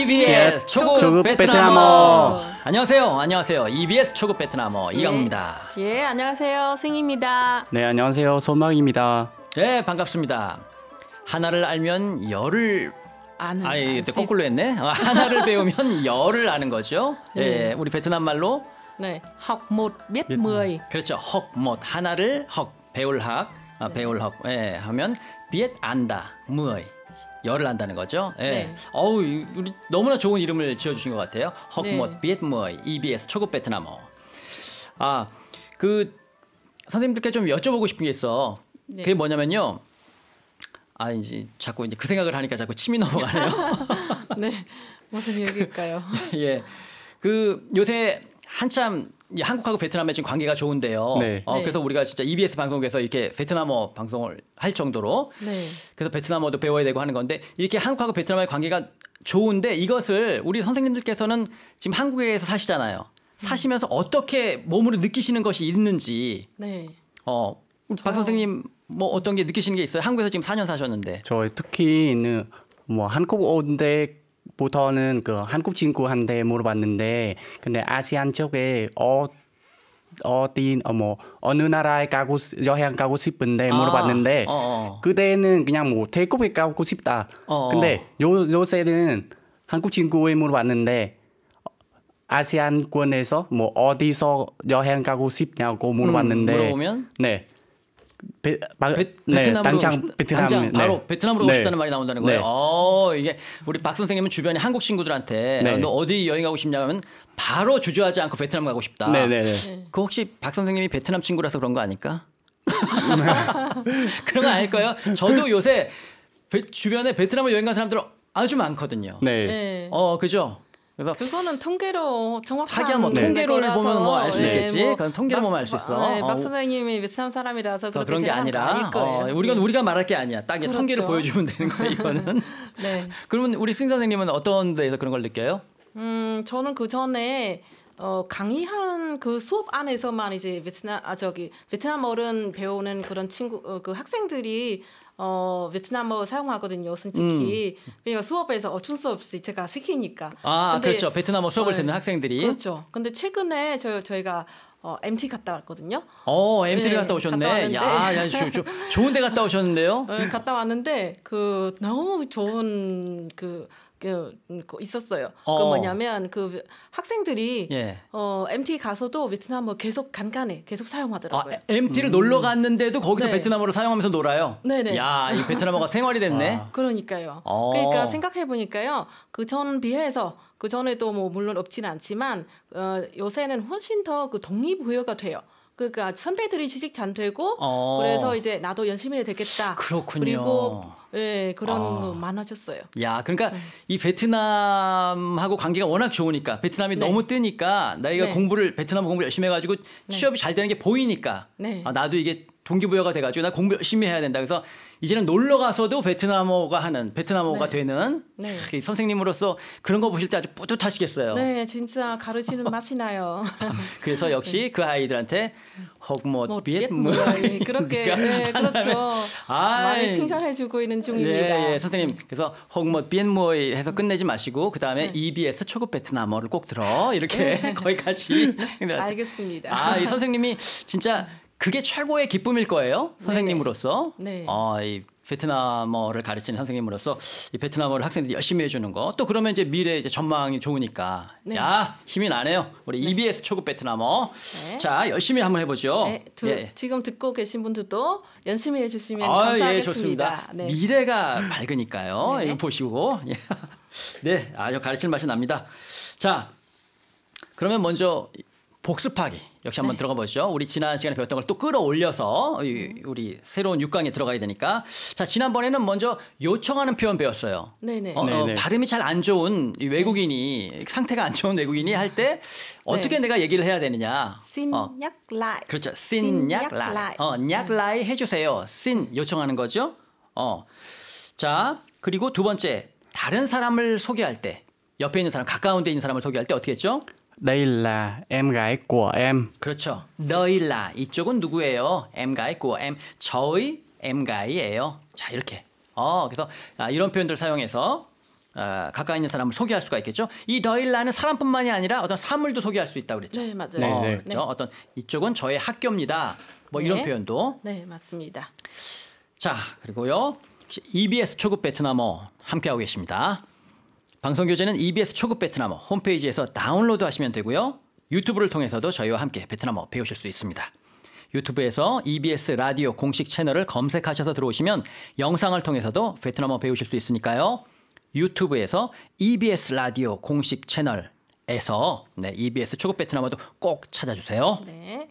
EBS 예, 초급, 초급 베트남어. 베트남어. 안녕하세요. 안녕하세요. EBS 초급 베트남어 예. 이강입니다. 예. 안녕하세요. 승입니다. 네, 안녕하세요. 소망입니다. 예, 반갑습니다. 하나를 알면 열을 아는 아예 거꾸로 했네. 아, 하나를 배우면 열을 아는 거죠. 예, 예. 우리 베트남 말로 네. học 무 i 그렇죠. h ọ 하나를 h 배울 학 아, 네. 배울 학 예, 하면 b i 안다. 무 ư 열을 안다는 거죠. 예. 네. 어우, 우리 너무나 좋은 이름을 지어주신 것 같아요. 헉못, 네. 비엣모이, EBS, 초급 베트남어. 아, 그 선생님들께 좀 여쭤보고 싶은 게 있어. 네. 그게 뭐냐면요. 아, 이제 자꾸 이제 그 생각을 하니까 자꾸 침이 넘어가네요. 네, 무슨 얘기일까요 예, 그 요새 한참 한국하고 베트남의 지금 관계가 좋은데요. 네. 어, 네. 그래서 우리가 진짜 EBS 방송국에서 이렇게 베트남어 방송을 할 정도로 네. 그래서 베트남어도 배워야 되고 하는 건데 이렇게 한국하고 베트남의 관계가 좋은데 이것을 우리 선생님들께서는 지금 한국에서 사시잖아요. 음. 사시면서 음. 어떻게 몸으로 느끼시는 것이 있는지 네. 어, 박 선생님 뭐 어떤 게 느끼시는 게 있어요? 한국에서 지금 4년 사셨는데. 저 특히 있 는뭐 한국 어인데 보터는 그 한국 친구한테 물어봤는데 근데 아시안 쪽에 어 어디 어뭐 어느 나라에 가고 여행 가고 싶은데 아, 물어봤는데 아, 어, 어. 그때는 그냥 뭐 태국에 가고 싶다. 어, 어, 근데 요 요새는 한국 친구에 물어봤는데 아시안권에서 뭐 어디서 여행 가고 싶냐고 물어봤는데 음, 물어보면 네 베, 마, 네, 베, 트남으로 당장 베트남 당장 네. 바로 베트남으로 네. 오고 싶다는 말이 나온다는 거예요. 어, 이게 우리 박 선생님은 주변에 한국 친구들한테 너 어디 여행 가고 싶냐면 바로 주저하지 않고 베트남 가고 싶다. 그 혹시 박 선생님이 베트남 친구라서 그런 거 아닐까? 그런 거 아닐 까요 저도 요새 베, 주변에 베트남을 여행 간 사람들 아주 많거든요. 네. 어, 그죠? 그래서 그거는 통계로 정확한 하기야 네. 뭐 통계로를 보면 뭐 알 수 있겠지. 네, 그건 통계로 보면 알수 있어. 네, 박 어. 선생님이 베트남 사람이라서 그렇게 그런 게 아니라 어, 우리가 네. 우리가 말할 게 아니야. 딱 그렇죠. 통계를 보여주면 되는 거예요 이거는. 네. 네. 그러면 우리 승 선생님은 어떤 데에서 그런 걸 느껴요? 음, 저는 그 전에 어, 강의한 그 수업 안에서만 이제 베트남 아 저기 베트남어를 배우는 그런 친구 어, 그 학생들이 어, 베트남어 사용하거든요, 솔직히. 음. 그러니까 수업에서 어쩔 수 없이 제가 시키니까. 아, 근데, 그렇죠. 베트남어 수업을 어, 듣는 학생들이. 그렇죠. 근데 최근에 저, 저희가 어, MT 갔다 왔거든요. 어, MT를 네, 갔다 오셨네. 갔다 야, 야 조, 조, 좋은 데 갔다 오셨는데요? 네, 갔다 왔는데 그 너무 좋은 그그 음, 있었어요. 어. 그 뭐냐면 그 학생들이 예. 어, MT 가서도 베트남뭐 계속 간간해 계속 사용하더라고요. 아, MT를 음. 놀러 갔는데도 거기서 네. 베트남어를 사용하면서 놀아요. 네네. 야, 이 베트남어가 생활이 됐네. 아. 그러니까요. 어. 그러니까 생각해 보니까요. 그전 비해서 그 전에도 뭐 물론 없지는 않지만 어, 요새는 훨씬 더그독립부여가 돼요. 그러니까 선배들이 취직 잘 되고 어. 그래서 이제 나도 연심히 해야 되겠다. 그렇군요. 그리고 네, 그런 아. 거 많아졌어요. 야, 그러니까 네. 이 베트남하고 관계가 워낙 좋으니까 베트남이 네. 너무 뜨니까 나이가 네. 공부를 베트남 공부 열심히 해가지고 네. 취업이 잘 되는 게 보이니까 네. 아, 나도 이게 동기부여가 돼가지고 나 공부 열심히 해야 된다. 그래서 이제는 놀러 가서도 베트남어가 하는 베트남어가 네. 되는 네. 선생님으로서 그런 거 보실 때 아주 뿌듯하시겠어요. 네, 진짜 가르치는 맛이 나요. 그래서 역시 네. 그 아이들한테 허그못 뭐, 비엣 뭐 그렇게 네, 그렇죠. 아, 많이 칭찬해주고 있는 중입니다. 예, 예, 선생님 그래서 허못 비엣 뭐 해서 끝내지 마시고 그 다음에 네. EBS 초급 베트남어를 꼭 들어 이렇게 네. 거기까지. 알겠습니다. 아, 이 선생님이 진짜 그게 최고의 기쁨일 거예요. 네. 선생님으로서. 네. 어, 이 베트남어를 가르치는 선생님으로서 이 베트남어를 학생들이 열심히 해주는 거. 또 그러면 이제 미래 이제 전망이 좋으니까. 네. 야 힘이 나네요. 우리 네. EBS 초급 베트남어. 네. 자 열심히 한번 해보죠. 네, 두, 예. 지금 듣고 계신 분들도 열심히 해주시면 아, 예, 감사하겠습니다. 예, 좋습니다. 네. 미래가 밝으니까요. 이거 보시고. 예. 네, 아주 가르칠 맛이 납니다. 자, 그러면 먼저 복습하기 역시 한번 네. 들어가 보시죠. 우리 지난 시간에 배웠던 걸 또 끌어올려서 우리 새로운 6강에 들어가야 되니까 자 지난번에는 먼저 요청하는 표현 배웠어요. 네네. 어, 어 네네. 어, 발음이 잘 안 좋은 외국인이 네. 상태가 안 좋은 외국인이 할때 네. 어떻게 네. 내가 얘기를 해야 되느냐. 신약라이. 어. 그렇죠. 신약라이. 어, 약라이 네. 해주세요. 신 요청하는 거죠. 어. 자 그리고 두 번째 다른 사람을 소개할 때 옆에 있는 사람 가까운 데 있는 사람을 소개할 때 어떻게 했죠? Đây là em gái của em. 그렇죠. Đây là 이쪽은 누구예요? em gái của em. 저의 em gai예요. 자 이렇게. 어 그래서 아, 이런 표현들 사용해서 아, 가까이 있는 사람을 소개할 수가 있겠죠. 이 너일라는 사람뿐만이 아니라 어떤 사물도 소개할 수 있다고 그랬죠. 네, 맞아요. 어, 네. 네. 그렇죠? 어떤 이쪽은 저의 학교입니다. 뭐 네. 이런 표현도. 네, 맞습니다. 자, 그리고요. EBS 초급 베트남어 함께하고 계십니다. 방송 교재는 EBS 초급 베트남어 홈페이지에서 다운로드 하시면 되고요. 유튜브를 통해서도 저희와 함께 베트남어 배우실 수 있습니다. 유튜브에서 EBS 라디오 공식 채널을 검색하셔서 들어오시면 영상을 통해서도 베트남어 배우실 수 있으니까요. 유튜브에서 EBS 라디오 공식 채널에서 네, EBS 초급 베트남어도 꼭 찾아주세요. 네.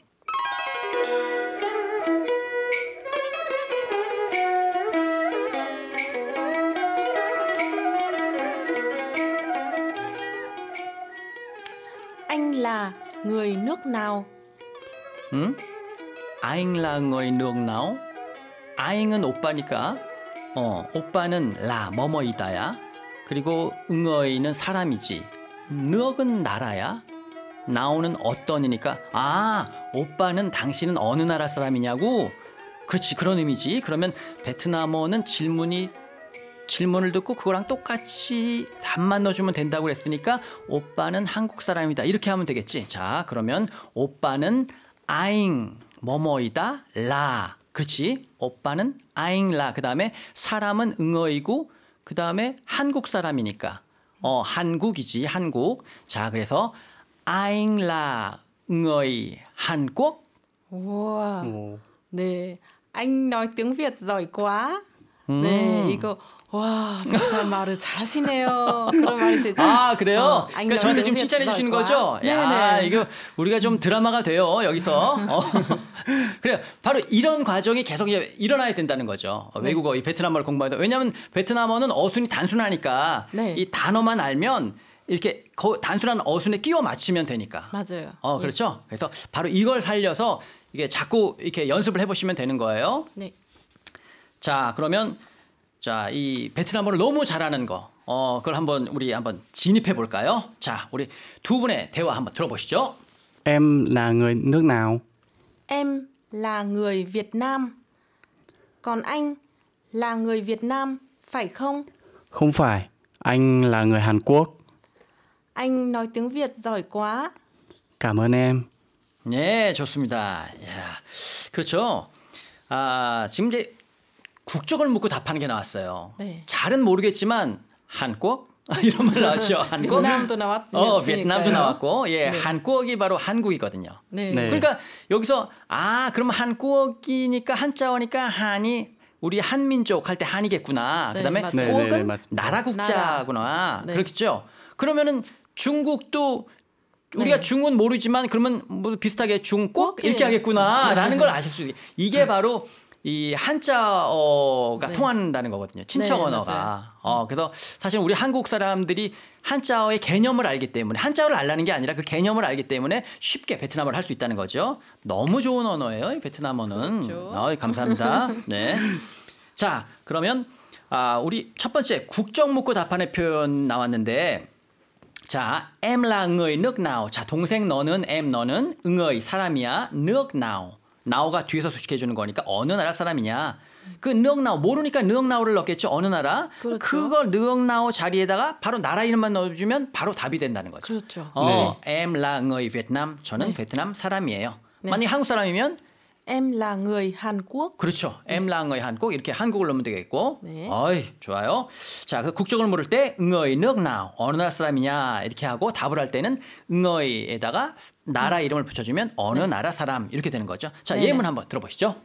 là người nước nào? 응? Anh là người nước nào? i n g 은 오빠니까 어, 오빠는 라 뭐뭐이다야. 그리고 응어이는 사람이지. 늑은 나라야. 나오는 어떤이니까 아 오빠는 당신은 어느 나라 사람이냐고 그렇지 그런 의미지 그러면 베트남어는 질문이 질문을 듣고 그거랑 똑같이 답만 넣어주면 된다고 그랬으니까 오빠는 한국 사람이다 이렇게 하면 되겠지 자 그러면 오빠는 아잉 뭐뭐이다 라 그렇지 오빠는 아잉 라그 다음에 사람은 응어이고 그 다음에 한국 사람이니까 어 한국이지 한국 자 그래서 아잉 라 응어이 한국 우와 네 아잉 h 등비 i tiếng 네, 이거 와, 비슷 말을 잘하시네요. 그런 말이 되죠. 아, 그래요? 어, 그러니까 저한테 지금 칭찬해 주시는 거죠? 네네. 네. 이거 우리가 좀 드라마가 돼요, 여기서. 어. 그래요. 바로 이런 과정이 계속 일어나야 된다는 거죠. 어, 네. 외국어, 이 베트남어를 공부해서. 왜냐하면 베트남어는 어순이 단순하니까 네. 이 단어만 알면 이렇게 단순한 어순에 끼워 맞추면 되니까. 맞아요. 어, 예. 그렇죠? 예. 그래서 바로 이걸 살려서 이게 자꾸 이렇게 연습을 해보시면 되는 거예요. 네. 자, 그러면 자, 이 베트남어를 너무 잘하는 거. 어, 그걸 한번 우리 한번 진입해 볼까요? 자, 우리 두 분의 대화 한번 들어보시죠. Em là người nước nào? Em là người Việt Nam. Còn anh là người Việt Nam phải không? Không phải, anh là người Hàn Quốc. Anh nói tiếng Việt giỏi quá. Cảm ơn em. 네, 좋습니다. 야, 그렇죠. 아, 지금 이제 국적을 묻고 답하는 게 나왔어요. 네. 잘은 모르겠지만 한국 이런 말 나왔죠. 한국. 베트남도 나왔죠. 어, 베트남도 나왔고, 예, 네. 한국이 바로 한국이거든요. 네. 네. 그러니까 여기서 아, 그럼 한국이니까 한자어니까 한이 우리 한민족 할 때 한이겠구나. 네, 그다음에 꼭은 네, 네, 나라 국자구나. 나라. 그렇겠죠. 그러면은 중국도 우리가 네. 중은 모르지만 그러면 뭐 비슷하게 중국 이렇게 예. 네. 하겠구나라는 걸 아실 수 있게 이게 바로 이 한자어가 네. 통한다는 거거든요. 친척 네, 언어가. 맞아요. 어, 그래서 사실 우리 한국 사람들이 한자어의 개념을 알기 때문에 한자어를 알라는 게 아니라 그 개념을 알기 때문에 쉽게 베트남어를 할 수 있다는 거죠. 너무 좋은 언어예요. 이 베트남어는. 그렇죠. 어, 감사합니다. 네. 자, 그러면 아, 우리 첫 번째 국적 묻고 답하는 표현 나왔는데 자, 엠 m là n g ư 자, 동생 너는 엠 너는 응의 사람이야. 늑나 ớ 나오가 뒤에서 소식해주는 거니까 어느 나라 사람이냐. 그능억나오 모르니까 능억나오를 넣겠죠 어느 나라 그렇죠. 그걸 능억나오 자리에다가 바로 나라 이름만 넣어주면 바로 답이 된다는 거죠. 그렇죠. 어, 네. 엠라응의 베트남 저는 네. 베트남 사람이에요. 네. 만약 한국 사람이면 Em là người Hàn Quốc. 그렇죠. 네. Em là người Hàn 이렇게 한국을 넣으면 되겠고. 네. 어이, 좋아요. 자, 그 국적을 물을 때 n 의 ư ờ i nước nào 어느 나라 사람이냐 이렇게 하고 답을 할 때는 n 의에다가 나라 네. 이름을 붙여주면 어느 네. 나라 사람 이렇게 되는 거죠. 자, 네 예문 한번 들어보시죠.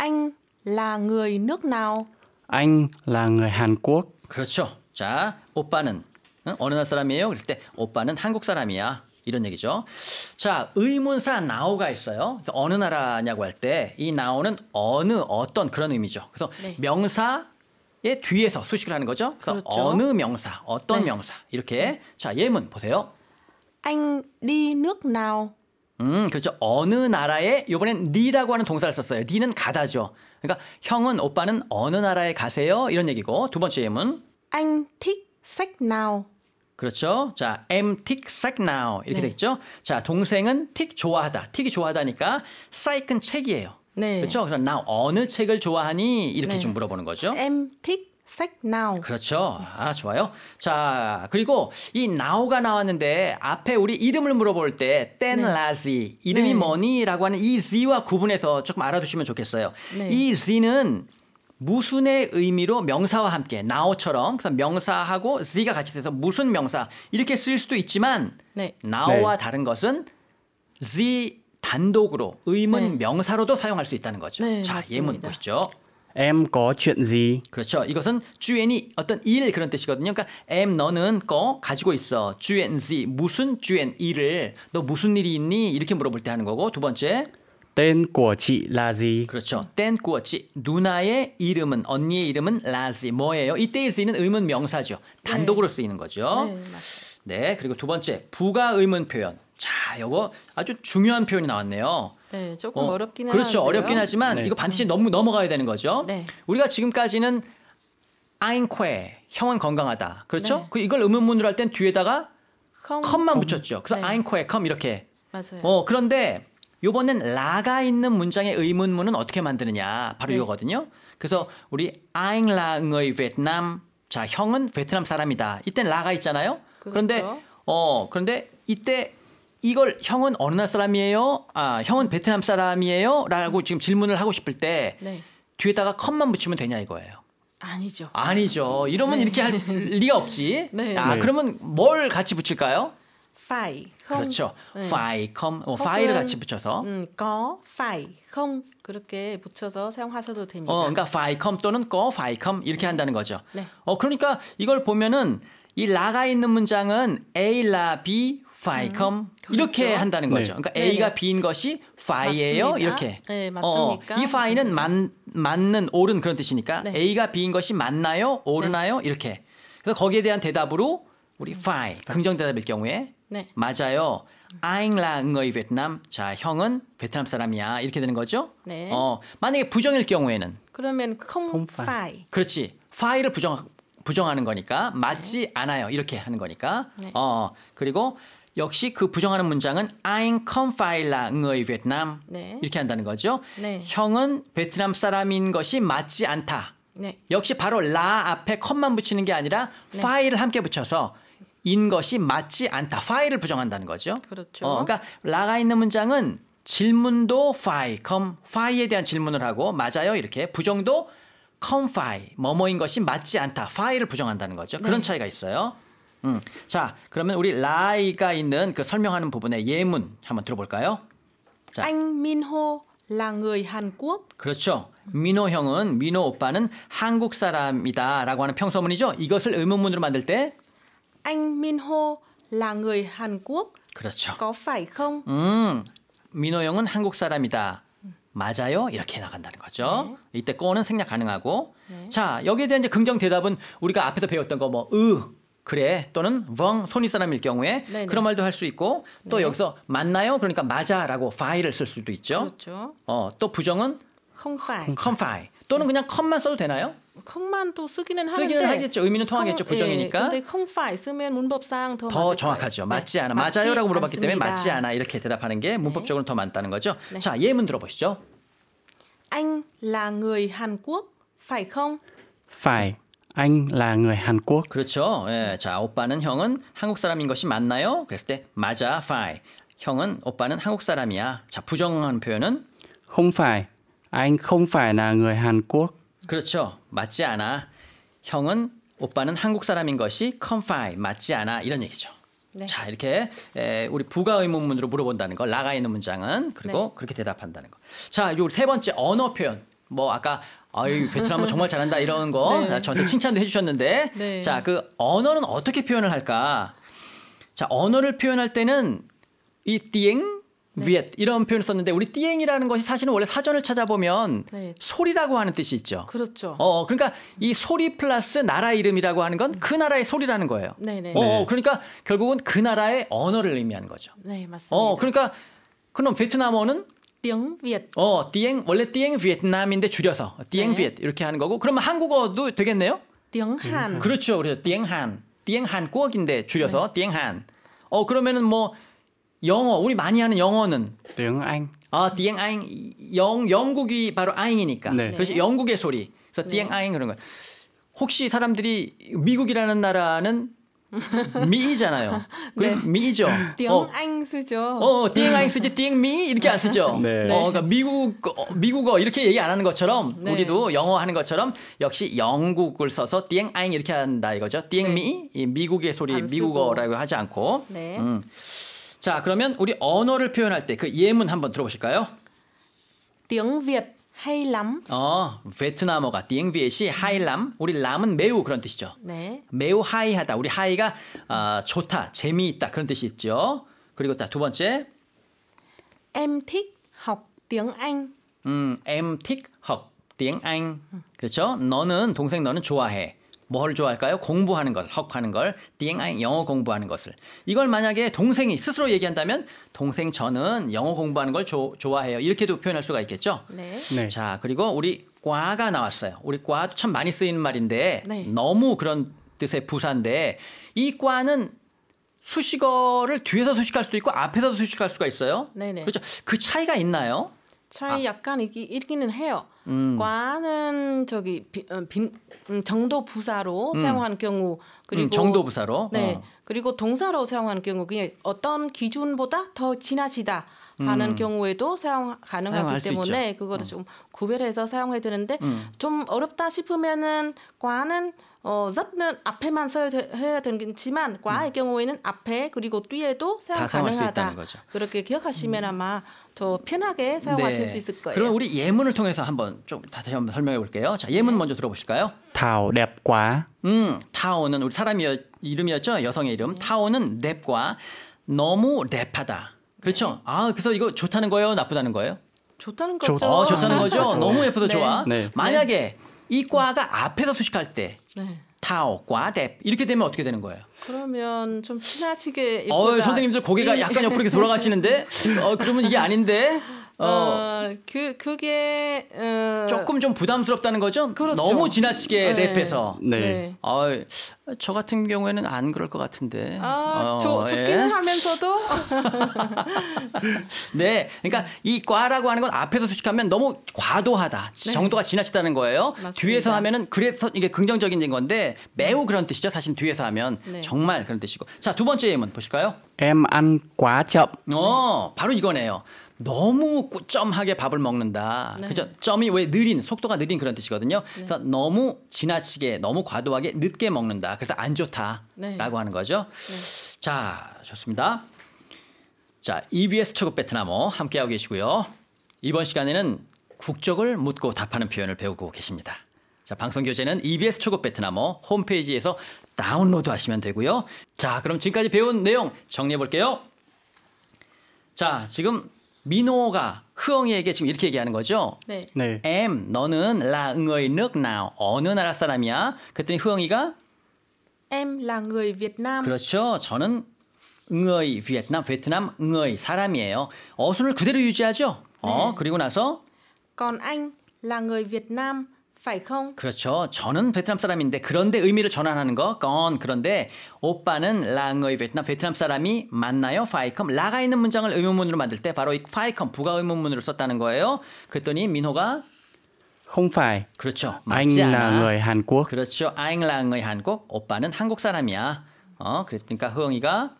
Anh là người nước nào? Anh là người Hàn Quốc. 그렇죠. 자, 오빠는 어느 나라 사람이에요? 그럴 때 오빠는 한국 사람이야. 이런 얘기죠. 자, 의문사 나오가 있어요. 어느 나라냐고 할 때 이 나오는 어느 어떤 그런 의미죠. 그래서 네. 명사 의 뒤에서 수식을 하는 거죠. 그래서 그렇죠. 어느 명사, 어떤 네. 명사 이렇게 네. 자 예문 보세요. a n nước nào? 음, 그렇죠. 어느 나라에 요번엔 니라고 하는 동사를 썼어요. 니는 가다죠. 그러니까 형은 오빠는 어느 나라에 가세요? 이런 얘기고 두 번째 예문. a thích sách nào? 그렇죠? 자, am tick psych now 이렇게 네. 돼 있죠. 자, 동생은 틱 좋아하다, 틱이 좋아하다니까 psych은 책이에요. 네. 그렇죠? 그래서 n o 어느 책을 좋아하니 이렇게 네. 좀 물어보는 거죠. am tick psych now. 그렇죠. 아 좋아요. 자, 그리고 이 now가 나왔는데 앞에 우리 이름을 물어볼 때 ten 네. lazy 이름이 네. 뭐니라고 하는 이 z와 구분해서 조금 알아두시면 좋겠어요. 네. 이 z는 무순의 의미로 명사와 함께 now처럼 그래서 명사하고 z가 같이 돼서 무슨 명사 이렇게 쓸 수도 있지만 네. now와 네. 다른 것은 z 단독으로 의문 네. 명사로도 사용할 수 있다는 거죠. 네, 자 맞습니다. 예문 보시죠. M c chuyện gì? 그렇죠. 이것은 주엔이 어떤 일 그런 뜻이거든요. 그러니까 M 너는 거 가지고 있어. 주엔 Z 무슨 주엔 일을 너 무슨 일이 있니? 이렇게 물어볼 때 하는 거고 두 번째 땐꼬치 라지. 그렇죠. 땐꼬치 누나의 이름은 언니의 이름은 라지 뭐예요? 이때일 쓰이는 의문 명사죠. 단독으로 네. 쓰이는 거죠. 네, 네, 그리고 두 번째 부가 의문 표현. 자, 이거 아주 중요한 표현이 나왔네요. 네, 조금 어, 렵긴 그렇죠. 하데요 어렵긴 하지만 네. 이거 반드시 너무 넘어가야 되는 거죠. 네. 우리가 지금까지는 아인퀘 형은 건강하다. 그렇죠? 네. 그 이걸 의문문으로 할 땐 뒤에다가 컴, 만 붙였죠. 그래서 네. 아인퀘 컴 이렇게. 맞아요. 어, 그런데 요번엔 라가 있는 문장의 의문문은 어떻게 만드느냐 바로 네. 이거거든요. 그래서 우리 아잉 라의 베트남 자 형은 베트남 사람이다. 이땐 라가 있잖아요. 그렇죠. 그런데 어 그런데 이때 이걸 형은 어느 나라 사람이에요? 아 형은 베트남 사람이에요?라고 지금 질문을 하고 싶을 때 네. 뒤에다가 컴만 붙이면 되냐 이거예요. 아니죠. 아니죠. 이러면 네. 이렇게 할 리가 없지. 네. 아 네. 그러면 뭘 같이 붙일까요? phải không. 그렇죠. 네. phải không. 뭐 어, file를 같이 붙여서. 음, có phải không 그렇게 붙여서 사용하셔도 됩니다. 어, 그러니까 phải không 또는 có phải không 이렇게 네. 한다는 거죠. 네. 어, 그러니까 이걸 보면은 이 라가 있는 문장은 A 라 B phải không 음, 이렇게 그렇죠. 한다는 거죠. 네. 그러니까 A가 네, 네. B인 것이 file예요. 이렇게. 네, 어, 맞습니까? 어, 이 file는 만, 맞는 옳은 그런 뜻이니까 A가 B인 것이 맞나요? 옳나요? 이렇게. 그래서 거기에 대한 대답으로 우리 음. file 긍정 대답일 경우에 네. 맞아요. 아잉 라응의 베트남. 자, 형은 베트남 사람이야. 이렇게 되는 거죠? 네. 어, 만약에 부정일 경우에는 그러면 콩 파이. 그렇지. 파이를 부정 부정하는 거니까 맞지 네. 않아요. 이렇게 하는 거니까. 네. 어, 그리고 역시 그 부정하는 문장은 아잉 컴파일라 응의 베트남 네. 이렇게 한다는 거죠. 네. 형은 베트남 사람인 것이 맞지 않다. 네. 역시 바로 라 앞에 컷만 붙이는 게 아니라 네. 파일을 함께 붙여서 인 것이 맞지 않다. 파이를 부정한다는 거죠. 그렇죠. 어, 그러니까 라가 있는 문장은 질문도 파이, 컴 파이에 대한 질문을 하고 맞아요 이렇게 부정도 컴 파이, 뭐뭐인 것이 맞지 않다. 파이를 부정한다는 거죠. 그런 네. 차이가 있어요. 음. 자, 그러면 우리 라이가 있는 그 설명하는 부분의 예문 한번 들어볼까요? 자. Anh m i n 그렇죠. 민호 형은 민호 오빠는 한국 사람이다라고 하는 평소문이죠. 이것을 의문문으로 만들 때 anh Minho là người Hàn Quốc. 그렇죠. Có phải không? 음, 민호 형은 한국 사람이다. 맞아요? 이렇게 나간다는 거죠. 네. 이때 꼬는 생략 가능하고. 네. 자, 여기에 대한 이제 긍정 대답은 우리가 앞에서 배웠던 거 뭐, 으, 그래 또는 웡 손이 사람일 경우에 네, 네. 그런 말도 할 수 있고 또 네. 여기서 맞나요? 그러니까 맞아라고 파이를 쓸 수도 있죠. 그렇죠. 어, 또 부정은 컴파이. 컴파이. 또는 그냥 컴만 써도 되나요? 컴만 도 쓰기는 하는데 쓰기는 하겠죠. 의미는 통하겠죠. 부정이니까. 예, 근데 컴파이 쓰면 문법상 더, 더 정확하죠. 맞지 않아. 네, 맞지 맞아요라고 물어봤기 않습니다. 때문에 맞지 않아 이렇게 대답하는 게 네. 문법적으로는 더맞다는 거죠. 네. 자, 예문 들어보시죠. Anh là người Hàn Quốc, phải không? Phải. Anh là người Hàn Quốc. 그렇죠. 예, 자, 오빠는 형은 한국 사람인 것이 맞나요? 그랬을 때 맞아, phải. 형은 오빠는 한국 사람이야. 자, 부정한 표현은 không phải. anh không phải là người Hàn Quốc. 그렇죠. 맞지 않아. 형은 오빠는 한국 사람인 것이 c o n 맞지 않아 이런 얘기죠. 네. 자 이렇게 에, 우리 부가 의문문으로 물어본다는 거나가 있는 문장은 그리고 네. 그렇게 대답한다는 거. 자요세 번째 언어 표현 뭐 아까 아유 베트남어 정말 잘한다 이런 거 네. 저한테 칭찬도 해주셨는데 네. 자그 언어는 어떻게 표현을 할까? 자 언어를 표현할 때는 이띵 네. 위에 이런 표현을 썼는데 우리 띠행이라는 것이 사실은 원래 사전을 찾아보면 네. 소리라고 하는 뜻이 있죠. 그렇죠. 어, 어 그러니까 이 소리 플러스 나라 이름이라고 하는 건 그 나라의 소리라는 거예요. 네네. 네. 어, 어 네. 그러니까 결국은 그 나라의 언어를 의미하는 거죠. 네, 맞습니다. 어, 어 그러니까 그럼 베트남어는 띠엥 위엣 어, 띠엥 원래 띠엥 위엣남인데 줄여서 띠엥 네. 비엣 이렇게 하는 거고 그러면 한국어도 되겠네요. 띠엥 한. 그렇죠. 그래서 띠엥 한. 띠엥 한국인데 줄여서 네. 띠엥 한. 어, 그러면은 뭐 영어 우리 많이 하는 영어는 땡앙. 아, 땡앙 영 영국이 바로 아잉이니까. 네. 그래서 네. 영국의 소리. 그래서 땡앙 네. 그런 거. 혹시 사람들이 미국이라는 나라는 미잖아요. 그 네. 미죠. 띵앙 어. 쓰죠. 어, 띵앙 어, 쓰지 띵미 이렇게 안 쓰죠. 네. 어, 네. 그러니까 미국 어, 미국어 이렇게 얘기 안 하는 것처럼 네. 우리도 영어 하는 것처럼 역시 영국을 써서 띵앙 이렇게 한다 이거죠. 띵미 네. 이 미국의 소리 미국어라고 하지 않고. 네. 음. 자, 그러면 우리 언어를 표현할 때 그 예문 한번 들어보실까요? tiếng 어, 베트남어가 tiếng v 이 h 우리 람은 매우 그런 뜻이죠. 네. 매우 하이하다. 우리 하이가 어, 좋다, 재미있다 그런 뜻이 있죠. 그리고 자, 두 번째. Em h ọ c tiếng Anh. 음, em học tiếng Anh. 그렇죠? 너는 동생 너는 좋아해. 뭘 좋아할까요? 공부하는 것, 헉하는 걸, 띵아잉 영어 공부하는 것을. 이걸 만약에 동생이 스스로 얘기한다면 동생 저는 영어 공부하는 걸 조, 좋아해요. 이렇게도 표현할 수가 있겠죠. 네. 네. 자 그리고 우리 과가 나왔어요. 우리 과도 참 많이 쓰이는 말인데 네. 너무 그런 뜻의 부사인데 이 과는 수식어를 뒤에서 수식할 수도 있고 앞에서도 수식할 수가 있어요. 네네. 그렇죠. 그 차이가 있나요? 차이 아. 약간 이기, 있기는 해요. 음. 과는 저기 비, 어, 빈, 음, 정도 부사로 음. 사용하는 경우 그리고 음, 정도 부사로 네 어. 그리고 동사로 사용하는 경우 그냥 어떤 기준보다 더 지나시다 하는 음. 경우에도 사용 가능하기 때문에 그거를 어. 좀 구별해서 사용해야 되는데 음. 좀 어렵다 싶으면은 과는 어, 잡는 앞에만 써야 되, 해야 되지만 과의 음. 경우에는 앞에 그리고 뒤에도 사용 가능하다. 있다는 거죠. 그렇게 기억하시면 음. 아마 더 편하게 사용하실 네. 수 있을 거예요. 그럼 우리 예문을 통해서 한번 좀 다시 한번 설명해 볼게요. 자, 예문 네. 먼저 들어보실까요? 타오 랩과 음, 타오는 우리 사람이 이름이었죠? 여성의 이름. 네. 타오는 랩과 너무 랩하다. 네. 그렇죠? 아, 그래서 이거 좋다는 거예요, 나쁘다는 거예요? 좋다는 거죠. 어, 좋다는 네. 거죠. 너무 예쁘다 네. 좋아. 만약에 이 과가 앞에서 수식할 때 네. 타오, 과뎁 이렇게 되면 어떻게 되는 거예요? 그러면 좀 친하시게 어, 선생님들 고개가 약간 옆으로 이렇게 돌아가시는데 어, 그러면 이게 아닌데 어. 어, 그 그게 어, 조금 좀 부담스럽다는 거죠. 그렇죠. 너무 지나치게 네. 랩해서. 네. 네. 어, 저 같은 경우에는 안 그럴 것 같은데. 아, 어, 좋, 좋긴 예. 하면서도. 네, 그러니까 이 과라고 하는 건 앞에서 수식하면 너무 과도하다, 네. 정도가 지나치다는 거예요. 맞습니다. 뒤에서 하면은 그래서 이게 긍정적인 건데 매우 네. 그런 뜻이죠. 사실 뒤에서 하면 네. 정말 그런 뜻이고. 자, 두 번째 예문 보실까요? 엠안 과점. 어, 바로 이거네요. 너무 꾸점하게 밥을 먹는다. 네. 그죠? 점이 왜 느린 속도가 느린 그런 뜻이거든요. 네. 그래서 너무 지나치게 너무 과도하게 늦게 먹는다. 그래서 안 좋다라고 네. 하는 거죠. 네. 자, 좋습니다. 자, EBS 초급 베트남어 함께하고 계시고요. 이번 시간에는 국적을 묻고 답하는 표현을 배우고 계십니다. 자, 방송 교재는 EBS 초급 베트남어 홈페이지에서 다운로드 하시면 되고요. 자, 그럼 지금까지 배운 내용 정리해 볼게요. 자, 지금 민호가 흐엉이에게 지금 이렇게 얘기하는 거죠. 네. 네. M 너는 라응의 늑 나 어느 나라 사람이야? 그랬더니 흐엉이가 Em là n g ư Việt Nam. 그렇죠. 저는 응의 베트남 베트남 응의 사람이에요. 어순을 그대로 유지하죠. 어, 네. 어 그리고 나서 Còn anh là người Việt Nam. p h ả 그렇죠. 저는 베트남 사람인데 그런데 의미를 전환하는 거. 건 그런데 오빠는 랑의 베트남 베트남 사람이 맞나요? 파이 ả 라가 있는 문장을 의문문으로 만들 때 바로 이파이 ả 부가 의문문으로 썼다는 거예요. 그랬더니 민호가 k h ô 그렇죠. 맞지 않아. là n g ư ờ 그렇죠. 아잉 h là n g 오빠는 한국 사람이야. 어, 그랬으니까 허영이가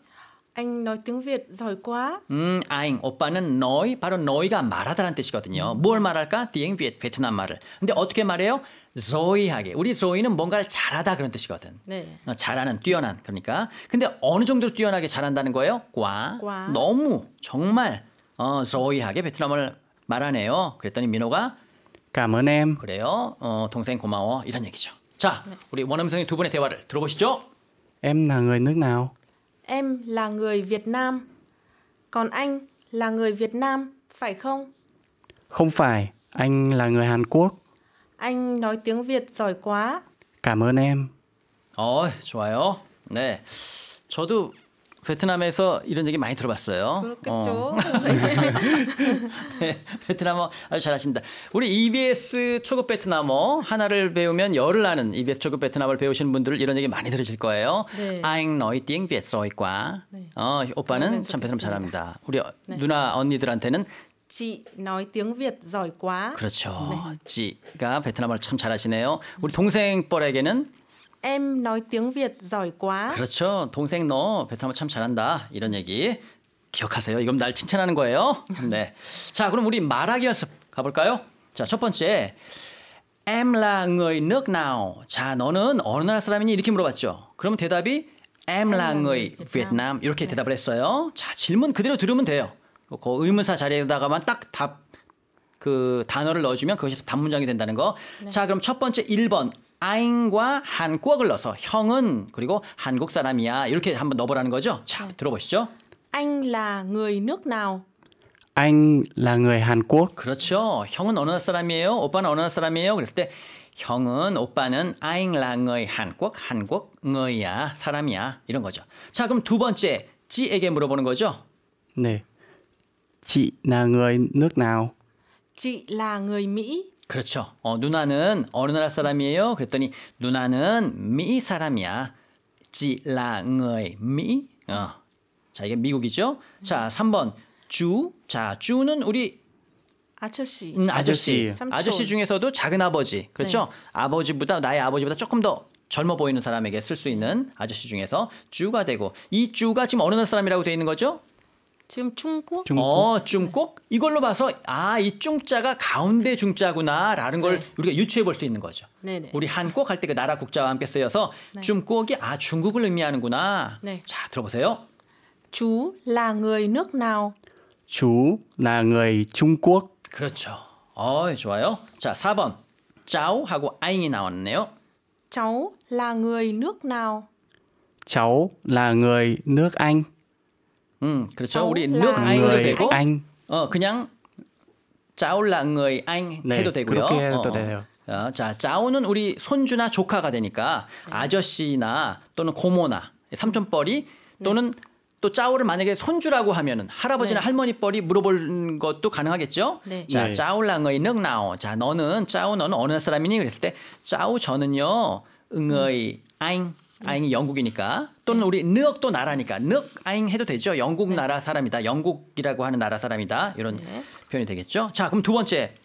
anh nói tiếng Việt giỏi quá. 음, 아잉 오빠는 너희 바로 너희가 말하다라는 뜻이거든요. 뭘 말할까? t i ế n Việt 베트남 말을. 근데 어떻게 말해요? 조이하게. 우리 조이는 뭔가를 잘하다 그런 뜻이거든. 네. 어, 잘하는 뛰어난 그러니까. 근데 어느 정도로 뛰어나게 잘한다는 거예요? 과. 과. 너무 정말 어, 조이하게 베트남을 말하네요. 그랬더니 민호가 c 머 m 그래요. 어, 동생 고마워. 이런 얘기죠. 자, 네. 우리 원어민성의 두 분의 대화를 들어보시죠. Em là n g Em là người Việt Nam. Còn anh là người Việt Nam, phải không? Không phải, anh là người Hàn Quốc. Anh nói tiếng Việt giỏi quá. Cảm ơn em. Ôi, 어, 좋아요. 네. 저도 베트남에서 이런 얘기 많이 들어봤어요. 그렇겠죠. 어. 네, 베트남어 아주 잘하신다. 우리 EBS 초급 베트남어 하나를 배우면 열을 나는 EBS 초급 베트남어를 배우시는 분들 이런 얘기 많이 들으실 거예요. 네. 아잉 너이 띵 비엣소이과. 네. 어, 오빠는 참 베트남 잘합니다. 우리 네. 누나 언니들한테는 지 너이 띵 t i ế 이 과. 그렇죠. 네. 지가 베트남어를 참 잘하시네요. 우리 동생 뻘에게는 em nói tiếng Việt giỏi quá. 그렇죠. 동생 너 베트남어 참 잘한다. 이런 얘기 기억하세요. 이건 날 칭찬하는 거예요. 네. 자, 그럼 우리 말하기 연습 가볼까요? 자, 첫 번째. Em là người nước nào? 자, 너는 어느 나라 사람이니? 이렇게 물어봤죠. 그러면 대답이 Em là người Vietnam 이렇게 네. 대답을 했어요. 자, 질문 그대로 들으면 돼요. 그 의문사 자리에다가만 딱 답 그 단어를 넣어주면 그것이 단문장이 된다는 거. 네. 자, 그럼 첫 번째 1번 아잉과 한국을 넣어서 형은 그리고 한국 사람이야 이렇게 한번 넣어보라는 거죠. 자 네. 들어보시죠. Anh là người nước nào? Anh là người Hàn Quốc. 그렇죠. 형은 어느 나라 사람이에요? 오빠는 어느 나라 사람이에요? 그랬을 때 형은 오빠는 아잉 랑의 한국 한국 너야 사람이야 이런 거죠. 자 그럼 두 번째 지에게 물어보는 거죠. 네. Chị là người nước nào? Chị là người Mỹ. 그렇죠. 어, 누나는 어느 나라 사람이에요? 그랬더니 누나는 미 사람이야. 지랑의 미. 어. 자, 이게 미국이죠. 자, 3번 주. 자, 주는 우리 아저씨. 음, 아저씨. 아저씨. 아저씨. 중에서도 작은 아버지. 그렇죠? 네. 아버지보다 나의 아버지보다 조금 더 젊어 보이는 사람에게 쓸 수 있는 아저씨 중에서 주가 되고 이 주가 지금 어느 나라 사람이라고 되어 있는 거죠? 지금 중국? 중국? 어, 중국? 이걸로 봐서 아, 이 중자가 가운데 중자구나라는 걸 네. 우리가 유추해 볼 수 있는 거죠. 네네. 우리 한국 할때그 나라 국자와 함께 쓰여서 네. 중국이 아, 중국을 의미하는구나. 네. 자, 들어보세요. 주 là người nước nào? 주 là người Trung 그렇죠. 어, 좋아요. 자, 4번. c h 하고 아잉이 나왔네요. c h là người nước nào? c h là người nước Anh. 음, 그렇죠. 우리 look I도 되고, anh. 어 그냥 짜올라 người anh 네, 해도 되고요. 그렇게 해도 어, 어. 되요 어. 자, 짜오는 우리 손주나 조카가 되니까 아저씨나 또는 고모나 삼촌뻘이 네. 또는 또자오를 만약에 손주라고 하면은 할아버지나 네. 할머니 뻘이 물어보는 것도 가능하겠죠. 네. 자, 네. 짜오랑의 능나오. 자, 너는 자오 너는 어느 사람이니 그랬을 때자오 저는요. 응의 음. 아잉 아잉이 영국이니까 또는 우리 늑도 나라니까 늑 아잉 해도 되죠. 영국 네. 나라 사람이다. 영국이라고 하는 나라 사람이다. 이런 네. 표현이 되겠죠. 자, 그럼 두 번째.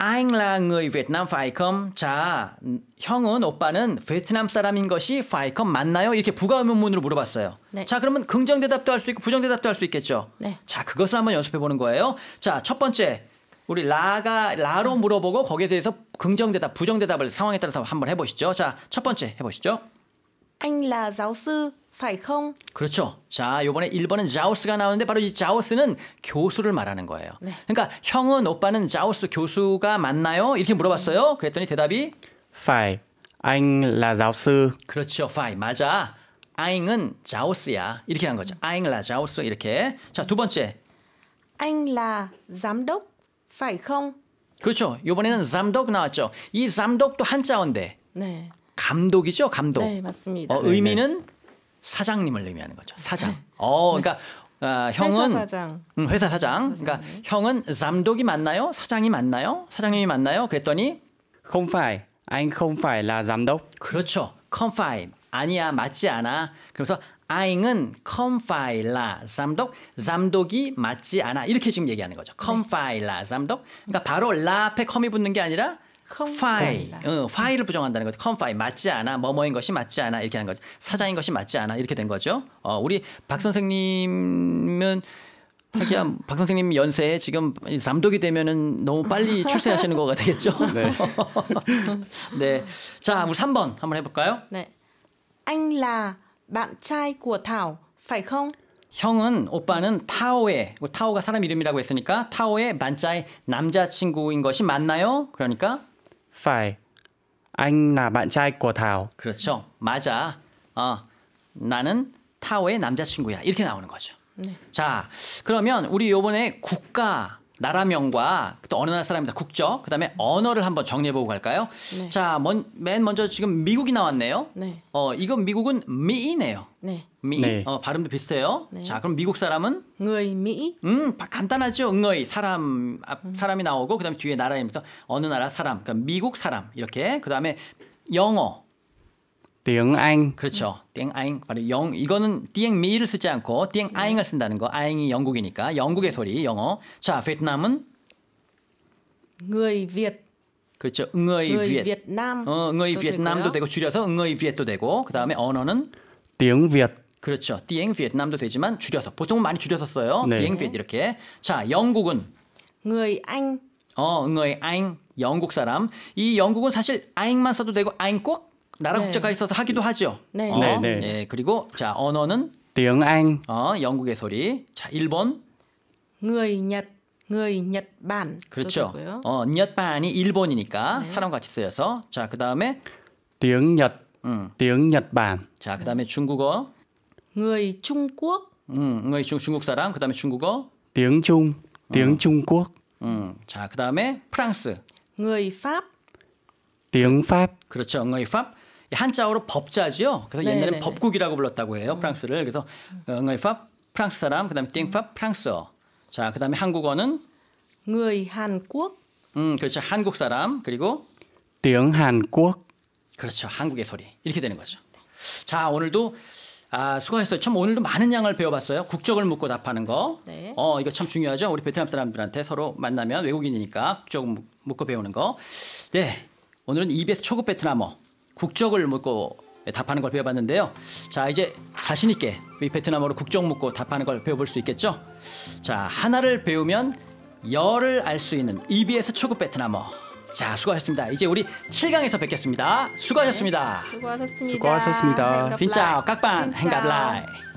아잉랑의 베트남 파이컴. 자, 형은 오빠는 베트남 사람인 것이 파이컴 맞나요? 이렇게 부가 의문문으로 물어봤어요. 네. 자, 그러면 긍정 대답도 할 수 있고 부정 대답도 할 수 있겠죠. 네. 자, 그것을 한번 연습해 보는 거예요. 자, 첫 번째. 우리 라가 라로 물어보고 거기에 대해서 긍정 대답, 부정 대답을 상황에 따라서 한번 해 보시죠. 자, 첫 번째 해 보시죠. anh là giáo sư phải không? 그렇죠. 자, 요번에 1번은 자우스가 나오는데 바로 이 자우스는 교수를 말하는 거예요. 네. 그러니까 형은 오빠는 자우스 교수가 맞나요? 이렇게 물어봤어요. 음. 그랬더니 대답이 phải. Anh là giáo sư. 그렇죠. phải. 맞아. n 잉은 자우스야. 이렇게 한 거죠. anh là 아잉 라자 s 스 이렇게. 자, 두 번째. Anh là giám đốc phải không? 그렇죠. 요번에는 잠독 나왔죠. 이 잠독도 한자어인데. 네. 감독이죠, 감독. 네, 맞습니다. 어, 네, 네. 의미는 사장님을 의미하는 거죠. 사장. 네. 어, 그러니까 어, 형은 회사 사장. 응, 음, 회사 사장. 그러니까 형은 감독이 맞나요? 사장이 맞나요? 사장님이 맞나요? 그랬더니 컴파 ô 아이 phải, anh 그렇죠. 컴파 ô 아니야, 맞지 않아. 그래서 아잉은 컴파일라 잠독, 잠독이 맞지 않아 이렇게 지금 얘기하는 거죠. 컴파일라 잠독. 그러니까 바로 라 앞에 컴이 붙는 게 아니라 파이, 어, 파이를 부정한다는 거죠. 컴파이 맞지 않아, 뭐뭐인 것이 맞지 않아 이렇게 하는 거죠. 사자인 것이 맞지 않아 이렇게 된 거죠. 어, 우리 박 선생님은 하기야 박 선생님 연세에 지금 남독이 되면은 너무 빨리 출세하시는 거가 되겠죠. 네. 네. 자, 우리 3번 한번 해볼까요? 네. Anh là bạn trai của Thảo, phải không? 형은 오빠는 타오의 뭐 타오가 사람 이름이라고 했으니까 타오의 만짜의 남자친구인 것이 맞나요? 그러니까 Phải. Anh là bạn trai của Thảo. 그렇죠. 맞아. 어, 나는 타오의 남자친구야. 이렇게 나오는 거죠. 네. 자, 그러면 우리 요번에 국가 나라명과 또 어느 나라 사람이다 국적 그다음에 네. 언어를 한번 정리해보고 갈까요? 네. 자, 먼, 맨 먼저 지금 미국이 나왔네요. 네. 어, 이건 미국은 미이네요. 네. 미. 네. 어, 발음도 비슷해요. 네. 자, 그럼 미국 사람은 응의 미. 음, 간단하죠. 응의 사람 앞 음. 사람이 나오고 그다음에 뒤에 나라 에름부터 어느 나라 사람. 그러니까 미국 사람 이렇게. 그다음에 영어 띵앙. 그렇죠. 띵앙. 바로 영 이거는 띵미를 쓰지 않고 띵앙을 쓴다는 거. 아이 영국이니까 영국의 소리 영어. 자, 베트남은 người Việt. 그렇죠. 응어의 n i Việt. 남 어, 응어의 베트남도 되고 줄여서 응어의 베트도 되고 그다음에 언어는 띵 Việt. 그렇죠. 띵 베트남도 되지만 줄여서 보통 많이 줄여서 써요. 네. Việt 이렇게. 자, 영국은 người Anh. 어, 응어의 아잉 영국 사람. 이 영국은 사실 아잉만 써도 되고 아잉 꼭 나라 국제가 있어서 하기도 하죠. 네. 어, 네, 네. 예, 그리고 자 언어는 tiếng Anh. 어, 영국의 소리. 자, 1번. người Nhật, người Nhật Bản. 그렇죠. 어, Nhật bản 이 일본이니까 네. 사람 같이 쓰여서. 자, 그다음에 tiếng Nhật. 음. tiếng Nhật Bản. 자, 그다음에 중국어. người Trung Quốc. 음, người 중, 중국 사람. 그다음에 중국어. tiếng Trung, tiếng 음. Trung Quốc. 음. 자, 그다음에 프랑스. người Pháp. tiếng Pháp. 그렇죠. người Pháp. 한자어로 법자지요. 그래서 네, 옛날에는네 네. 법국이라고 불렀다고 해요. 음. 프랑스를. 그래서 음. 어, 응의팝 프랑스 사람, 그다음에 띵팝 프랑스어. 자, 그다음에 한국어는 응 g 한국. 음, 그렇죠. 한국 사람. 그리고 t 한국. 그렇죠. 한국의 소리. 이렇게 되는 거죠. 자, 오늘도 아, 수고하셨어요. 참 오늘도 많은 양을 배워봤어요. 국적을 묻고 답하는 거. 네. 어, 이거 참 중요하죠. 우리 베트남 사람들한테 서로 만나면 외국인이니까 국적 묻고 배우는 거. 네. 오늘은 e 2배 초급 베트남어 국적을 묻고 답하는 걸 배워봤는데요. 자 이제 자신 있게 베트남어로 국적 묻고 답하는 걸 배워볼 수 있겠죠. 자 하나를 배우면 열을 알 수 있는 EBS 초급 베트남어. 자 수고하셨습니다. 이제 우리 7강에서 뵙겠습니다. 수고하셨습니다. 네, 수고하셨습니다. 수고하셨습니다. 진짜 깍반 행갑라이.